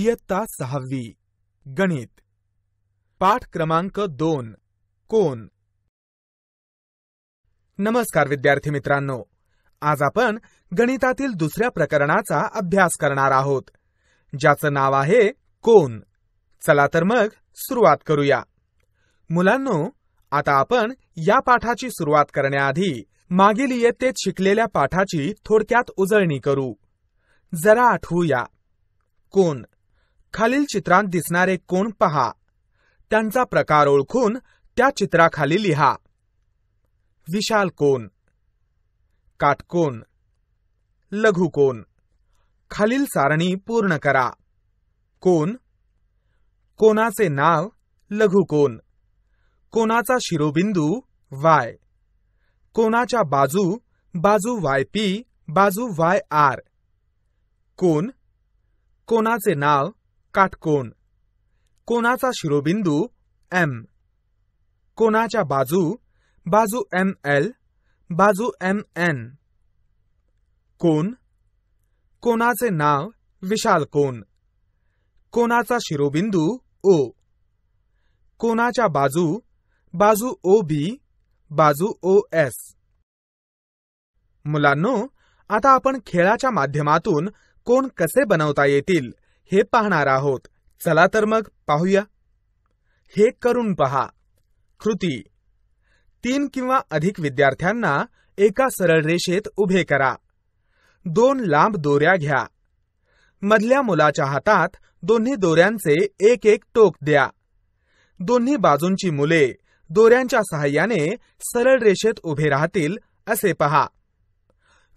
इयत्ता सहावी गणित पाठ क्रमांक दोन कोण नमस्कार विद्यार्थी मित्रांनो आज आपण गणितातील दुसऱ्या प्रकरणाचा अभ्यास करणार आहोत ज्याचं नाव आहे कोण चला तर मग सुरुवात करूया मुलांनो आता आपण या पाठाची सुरुवात करण्याआधी मागील इयत्तेत शिकलेल्या पाठाची थोडक्यात उजळणी करू जरा आठवूया कोण खालील चित्रांत दिसणारे कोण पहा त्यांचा प्रकार ओळखून त्या चित्राखाली लिहा विशाल कोण काटकोण कोण खालील सारणी पूर्ण करा कोण कोणाचे नाव लघुकोण कोणाचा शिरोबिंदू वाय कोणाच्या बाजू बाजू वाय पी बाजू वाय आर कोण कोणाचे नाव काटकोन कोणाचा शिरोबिंदू एम कोणाच्या बाजू बाजू एम एल बाजू एम एन कोण कोणाचे नाव विशाल कोण कोणाचा शिरोबिंदू ओ कोणाच्या बाजू बाजू ओ बी बाजू ओ एस मुलांनो आता आपण खेळाच्या माध्यमातून कोण कसे बनवता येतील हे पाहणार आहोत चला तर मग पाहूया हे करून पहा कृती तीन किंवा अधिक विद्यार्थ्यांना एका सरळ रेषेत उभे करा दोन लांब दोऱ्या घ्या मधल्या मुलाच्या हातात दोन्ही दोऱ्यांचे एक एक टोक द्या दोन्ही बाजूंची मुले दोऱ्यांच्या सहाय्याने सरळ रेषेत उभे राहतील असे पहा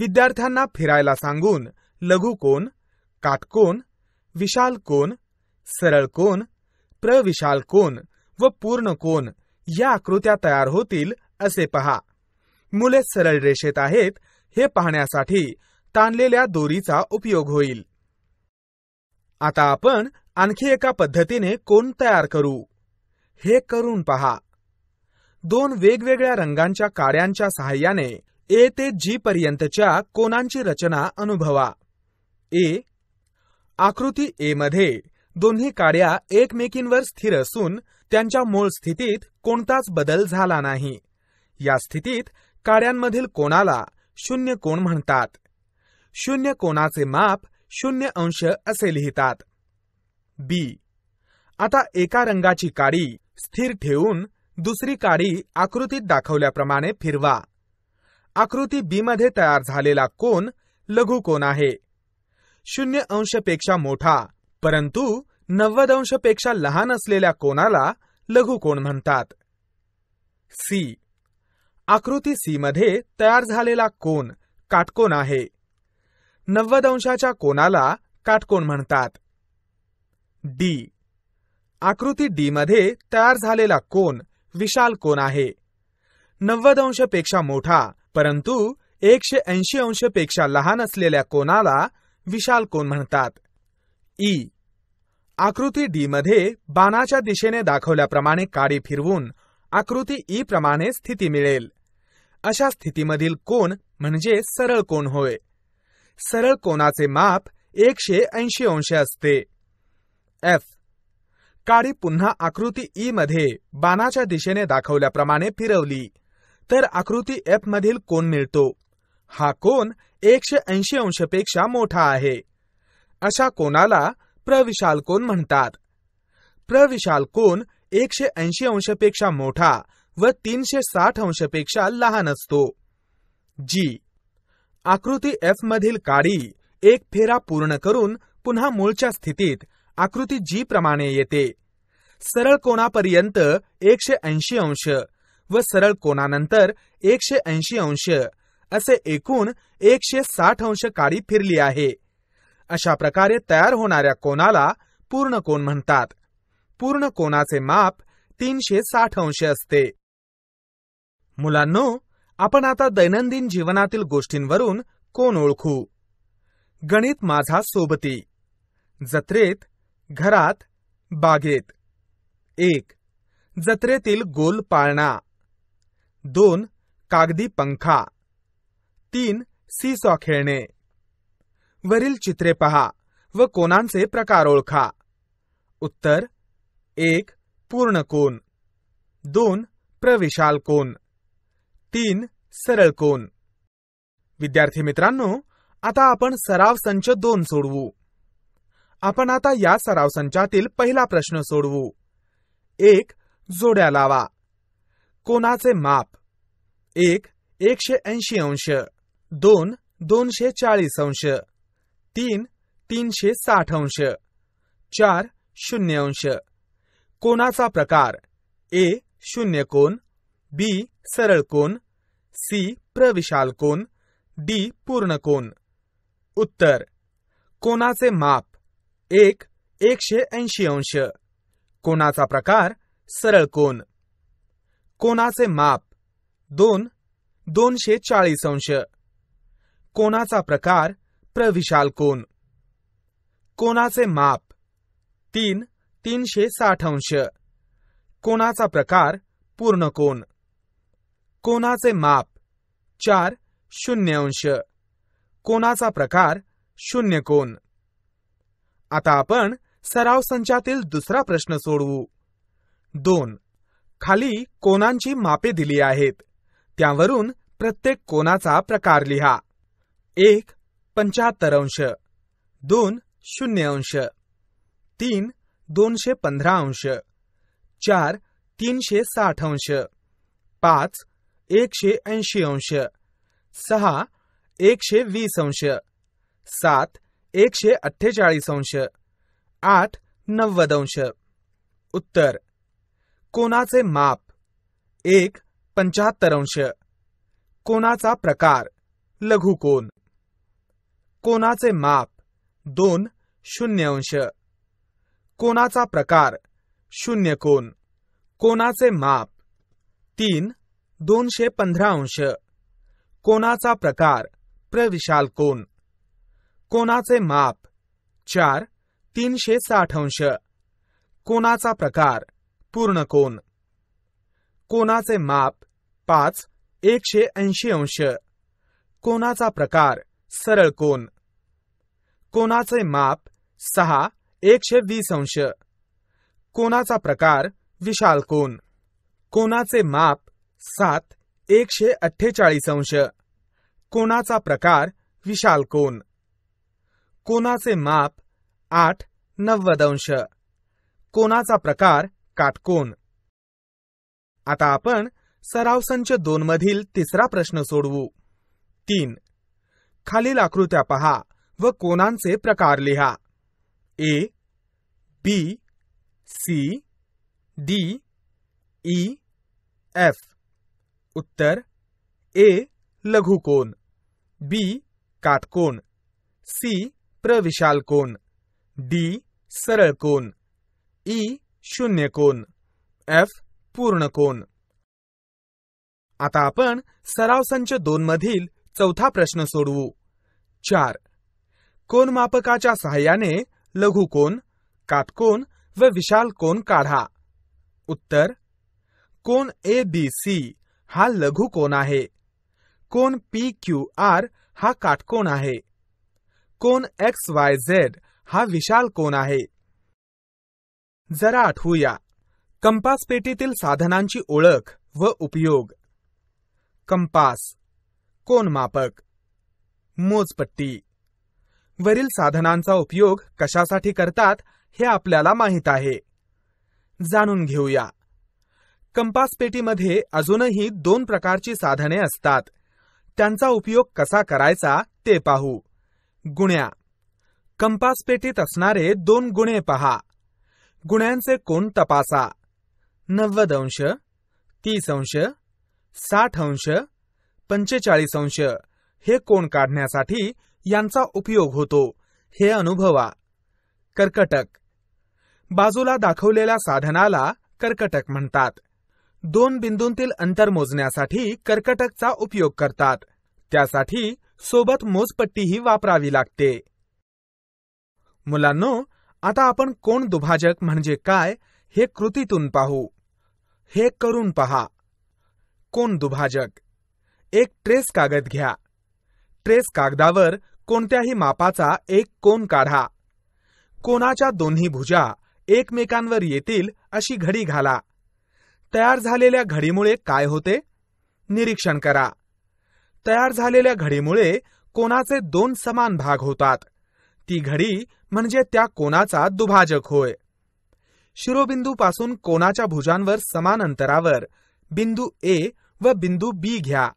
विद्यार्थ्यांना फिरायला सांगून लघुकोन काटकोन विशाल कोन सरळ कोन प्रविशाल कोन व पूर्ण कोन या आकृत्या तयार होतील असे पहा मुले सरळ रेषेत आहेत हे पाहण्यासाठी ताणलेल्या दोरीचा उपयोग होईल आता आपण आणखी एका पद्धतीने कोण तयार करू हे करून पहा दोन वेगवेगळ्या रंगांच्या काड्यांच्या सहाय्याने ए ते जी पर्यंतच्या कोणांची रचना अनुभवा ए आकृती ए मध्ये दोन्ही काड्या एकमेकींवर स्थिर असून त्यांच्या मूळ स्थितीत कोणताच बदल झाला नाही या स्थितीत काड्यांमधील कोणाला शून्य कोण म्हणतात शून्य कोणाचे माप शून्य अंश असे लिहितात बी आता एका रंगाची काडी स्थिर ठेवून दुसरी काडी आकृतीत दाखवल्याप्रमाणे फिरवा आकृती बी मध्ये तयार झालेला कोण लघुकोन आहे शून्य अंशपेक्षा मोठा परंतु नव्वद अंशपेक्षा लहान असलेल्या कोणाला लघु कोण म्हणतात सी आकृती सी मध्ये तयार झालेला कोण काटकोन आहे नव्वद अंशाच्या कोणाला काटकोण म्हणतात डी आकृती डी मध्ये तयार झालेला कोण विशाल कोण आहे नव्वद अंशपेक्षा मोठा परंतु एकशे ऐंशी अंशपेक्षा लहान असलेल्या कोणाला विशाल कोन म्हणतात ई आकृती डी मध्ये बाणाच्या दिशेने दाखवल्याप्रमाणे काडी फिरवून आकृती ई प्रमाणे स्थिती मिळेल अशा स्थितीमधील कोण म्हणजे सरळ कोण होय सरळ कोणाचे माप एकशे ऐंशी अंश असते एफ काडी पुन्हा आकृती ई मध्ये बाणाच्या दिशेने दाखवल्याप्रमाणे फिरवली तर आकृती एफ मधील कोण मिळतो हा कोण एकशे ऐंशी अंशपेक्षा मोठा आहे अशा कोणाला प्रविशाल कोण म्हणतात प्रविशाल कोण एकशे ऐंशी अंशपेक्षा मोठा व तीनशे साठ अंशपेक्षा लहान असतो जी आकृती एफ मधील काडी एक फेरा पूर्ण करून पुन्हा मूळच्या स्थितीत आकृती जी प्रमाणे येते सरळ कोणापर्यंत एकशे ऐंशी अंश व सरळ कोणानंतर एकशे ऐंशी अंश असे एकूण एकशे साठ अंश काडी फिरली आहे अशा प्रकारे तयार होणाऱ्या कोणाला पूर्ण कोण म्हणतात पूर्ण कोणाचे माप तीनशे साठ अंश असते मुलांनो आपण आता दैनंदिन जीवनातील गोष्टींवरून कोण ओळखू गणित माझा सोबती जत्रेत घरात बागेत एक जत्रेतील गोल पाळणा दोन कागदी पंखा तीन सॉ खेळणे वरील चित्रे पहा व कोणांचे प्रकार ओळखा उत्तर एक पूर्ण कोण दोन प्रविशाल कोण तीन सरळ कोण विद्यार्थी मित्रांनो आता आपण सराव संच दोन सोडवू आपण आता या सराव संचातील पहिला प्रश्न सोडवू एक जोड्या लावा कोणाचे माप एक एकशे ऐंशी अंश दोन दोनशे चाळीस अंश तीन तीनशे साठ अंश चार शून्य अंश कोणाचा प्रकार ए शून्य कोण बी सरळ कोण सी प्रविशाल कोण डी पूर्ण कोण उत्तर कोणाचे माप एक एकशे ऐंशी अंश कोणाचा प्रकार सरळ कोण कोणाचे माप दोन दोनशे चाळीस अंश कोणाचा प्रकार प्रविशाल कोन? कोणाचे माप तीन तीनशे साठ अंश कोणाचा प्रकार पूर्ण कोन? कोणाचे माप चार शून्य अंश कोणाचा प्रकार शून्य कोण आता आपण सराव संचातील दुसरा प्रश्न सोडवू दोन खाली कोणांची मापे दिली आहेत त्यावरून प्रत्येक कोणाचा प्रकार लिहा एक पंचाहत्तर अंश दोन शून्य अंश तीन दोनशे पंधरा अंश चार तीनशे साठ अंश पाच एकशे ऐंशी अंश सहा एकशे वीस अंश सात एकशे अठ्ठेचाळीस अंश आठ नव्वद अंश उत्तर कोणाचे माप एक पंचाहत्तर अंश कोणाचा प्रकार लघुकोण कोणाचे माप दोन शून्य अंश कोणाचा प्रकार शून्य कोण कोणाचे माप तीन दोनशे पंधरा अंश कोणाचा प्रकार प्रविशाल कोण कोणाचे माप चार तीनशे साठ अंश कोणाचा प्रकार पूर्ण कोण कोणाचे माप पाच एकशे ऐंशी अंश कोणाचा प्रकार सरळ कोन कोणाचे माप सहा एकशे वीस अंश कोणाचा प्रकार विशाल कोन कोणाचे माप सात एकशे अठ्ठेचाळीस अंश कोणाचा प्रकार विशाल कोन कोणाचे माप आठ नव्वद अंश कोणाचा प्रकार काटकोन आता आपण सराव संच दोन मधील तिसरा प्रश्न सोडवू तीन खालील आकृत्या पहा व कोणांचे प्रकार लिहा A B C D E F उत्तर ए लघुकोन बी काटकोन सी प्रविशाल कोन डी सरळ कोन ई e, शून्य कोन एफ पूर्ण कोन आता आपण सराव संच दोन मधील चौथा प्रश्न सोडवू चार कोनमापकाच्या सहाय्याने लघुकोन काटकोन व विशाल कोन काढा उत्तर कोन ए बी सी हा लघुकोन आहे कोन पी क्यू आर हा काटकोन आहे कोन एक्स वाय झेड हा विशाल कोन आहे जरा आठवूया कंपास पेटीतील साधनांची ओळख व उपयोग कंपास कोण मापक मोजपट्टी वरील साधनांचा उपयोग कशासाठी करतात हे आपल्याला माहीत आहे जाणून घेऊया कंपास पेटीमध्ये अजूनही दोन प्रकारची साधने असतात त्यांचा उपयोग कसा करायचा ते पाहू गुण्या कंपास पेटीत असणारे दोन गुणे पहा गुण्यांचे कोण तपासा नव्वद अंश तीस अंश साठ अंश पंचेचाळीस अंश हे कोण काढण्यासाठी यांचा उपयोग होतो हे अनुभवा कर्कटक बाजूला दाखवलेल्या साधनाला कर्कटक म्हणतात दोन बिंदूंतील अंतर मोजण्यासाठी कर्कटकचा उपयोग करतात त्यासाठी सोबत मोजपट्टीही वापरावी लागते मुलांनो आता आपण कोण दुभाजक म्हणजे काय हे कृतीतून पाहू हे करून पहा कोण दुभाजक एक ट्रेस कागद घ्या ट्रेस कागदावर कोणत्याही मापाचा एक कोन काढा कोणाच्या दोन्ही भुजा एकमेकांवर येतील अशी घडी घाला तयार झालेल्या घडीमुळे काय होते निरीक्षण करा तयार झालेल्या घडीमुळे कोणाचे दोन समान भाग होतात ती घडी म्हणजे त्या कोणाचा दुभाजक होय शिरोबिंदूपासून कोणाच्या भुजांवर समान अंतरावर बिंदू ए व बिंदू बी घ्या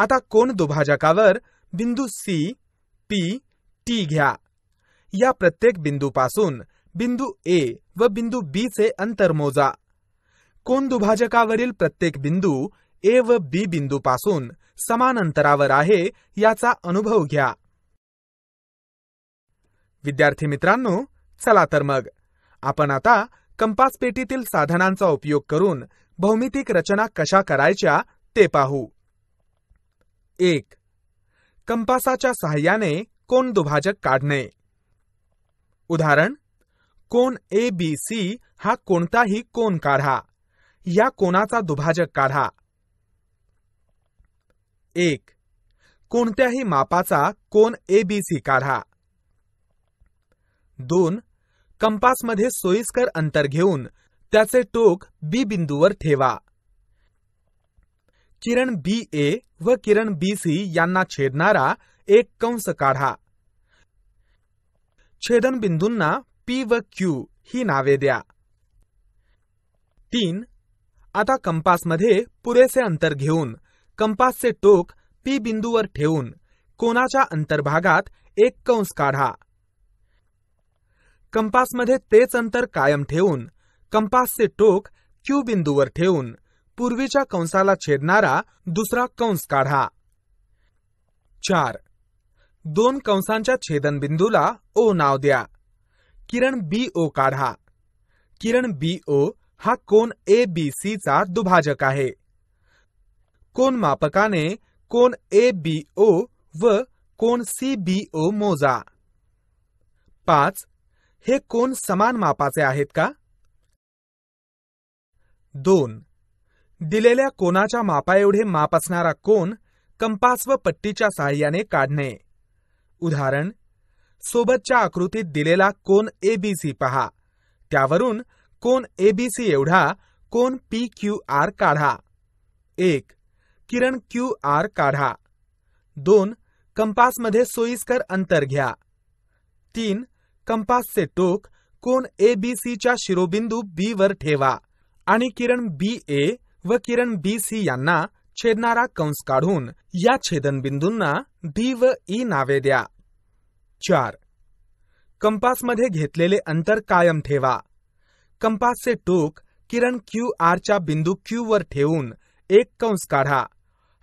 आता कोण दुभाजकावर बिंदू सी पी टी घ्या या प्रत्येक बिंदूपासून बिंदू ए व बिंदू बी चे अंतर मोजा कोण दुभाजकावरील प्रत्येक बिंदू ए व बी बिंदूपासून समान अंतरावर आहे याचा अनुभव घ्या विद्यार्थी मित्रांनो चला तर मग आपण आता कंपास पेटीतील साधनांचा उपयोग करून भौमितिक रचना कशा करायच्या ते पाहू एक कंपासाच्या सहाय्याने कोण दुभाजक काढणे उदाहरण कोण ए बी सी हा कोणताही कोण काढा या कोणाचा दुभाजक काढा एक कोणत्याही मापाचा कोण ए बी सी काढा दोन कंपासमध्ये सोयीस्कर अंतर घेऊन त्याचे टोक बी बिंदूवर ठेवा किरण बी ए व किरण बी सी यांना छेदणारा एक कंस काढा छेदन बिंदूंना पी व क्यू ही नावे द्या तीन आता कंपासमध्ये पुरेसे अंतर घेऊन कंपासचे टोक पी बिंदूवर ठेवून कोणाच्या अंतर्भागात एक कंस काढा कंपासमध्ये तेच अंतर कायम ठेवून कंपासचे टोक क्यू बिंदूवर ठेवून पूर्वीच्या कंसाला छेदणारा दुसरा कंस काढा चार दोन कंसांच्या छेदनबिंदूला ओ नाव द्या किरण बी ओ काढा किरण बी ओ हा कोन ए बी सी चा दुभाजक आहे कोन मापकाने कोन ए बी ओ व कोन सी बी ओ मोजा पाच हे कोन समान मापाचे आहेत का दोन दिलेल्या कोनाच्या मापाएवढे माप असणारा कोन कंपास व पट्टीच्या साह्याने काढणे उदाहरण सोबतच्या आकृतीत दिलेला कोन एबीसी पहा त्यावरून कोन एबीसी एवढा कोन पी क्यू आर काढा एक किरण क्यू आर काढा दोन कंपासमध्ये सोयीस्कर अंतर घ्या तीन कंपासचे टोक कोन ए बी शिरोबिंदू बी वर ठेवा आणि किरण बी ए व किरण बी सी यांना छेदणारा कंस काढून या छेदनबिंदूंना डी व ई नावे द्या चार कंपासमध्ये घेतलेले अंतर कायम ठेवा कंपासचे टोक किरण क्यू आरच्या बिंदू क्यू वर ठेवून एक कंस काढा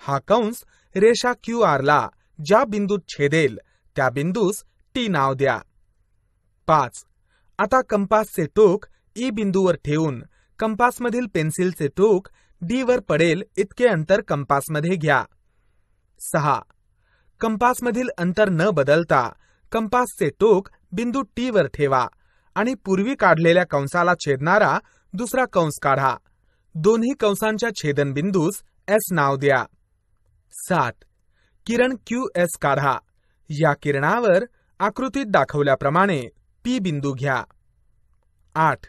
हा कंस रेषा क्यू ला ज्या बिंदूत छेदेल त्या बिंदूस टी नाव द्या पाच आता कंपासचे टोक ई बिंदूवर ठेवून कंपासमधील पेन्सिलचे टोक डी वर पडेल इतके अंतर कंपासमध्ये घ्या सहा कंपासमधील अंतर न बदलता कंपासचे टोक बिंदू टी वर ठेवा आणि पूर्वी काढलेल्या कंसाला छेदणारा दुसरा कंस काढा दोन्ही कंसांच्या छेदनबिंदूस एस नाव द्या सात किरण क्यू एस काढा या किरणावर आकृतीत दाखवल्याप्रमाणे पी बिंदू घ्या आठ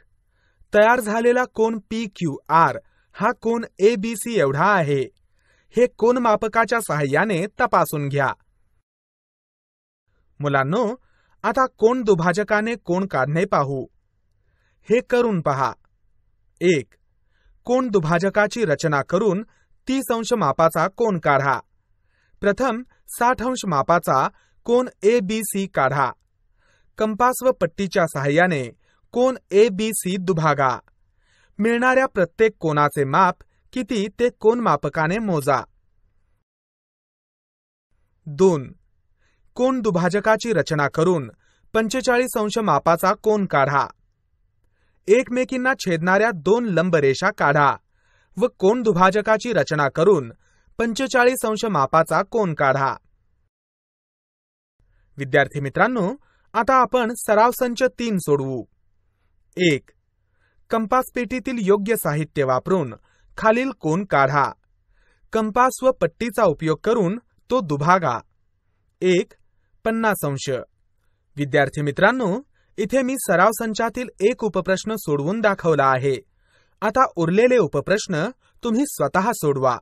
तयार झालेला कोण पी क्यू आर हा कोन ए बी सी एवढा आहे हे कोन मापकाच्या सहाय्याने तपासून घ्या मुलांनो आता कोण दुभाजकाने कोण काढणे पाहू हे करून पहा एक कोण दुभाजकाची रचना करून तीस अंश मापाचा कोण काढा प्रथम साठ अंश मापाचा कोण ए बी सी काढा कंपास व पट्टीच्या सहाय्याने कोण ए बी सी दुभागा मिळणाऱ्या प्रत्येक कोणाचे माप किती ते कोण मापकाने मोजा दोन कोण दुभाजकाची रचना करून पंचेचाळीस अंश मापाचा कोण काढा एकमेकींना छेदणाऱ्या दोन लंबरेषा काढा व कोण दुभाजकाची रचना करून पंचेचाळीस अंश मापाचा कोण काढा विद्यार्थी मित्रांनो आता आपण सराव संच तीन सोडवू एक कंपास पेटीतील योग्य साहित्य वापरून खालील कोण काढा कंपास व पट्टीचा उपयोग करून तो दुभागा एक पन्नास अंश विद्यार्थी मित्रांनो इथे मी सराव संचातील एक उपप्रश्न सोडवून दाखवला आहे आता उरलेले उपप्रश्न तुम्ही स्वतः सोडवा